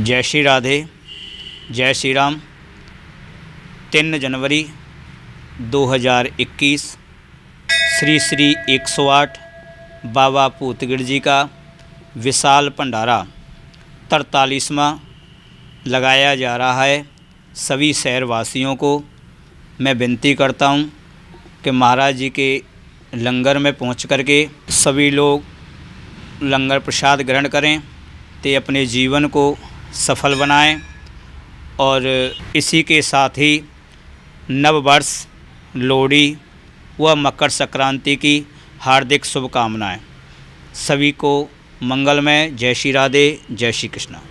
जय श्री राधे जय श्री राम तीन जनवरी 2021 श्री श्री 108 बाबा भूतगिर जी का विशाल भंडारा तरतालीसवा लगाया जा रहा है सभी शहरवासियों को मैं विनती करता हूँ कि महाराज जी के लंगर में पहुँच करके सभी लोग लंगर प्रसाद ग्रहण करें तो अपने जीवन को सफल बनाएं और इसी के साथ ही नववर्ष लोहड़ी व मकर संक्रांति की हार्दिक शुभकामनाएं सभी को मंगलमय जय श्री राधे जय श्री कृष्णा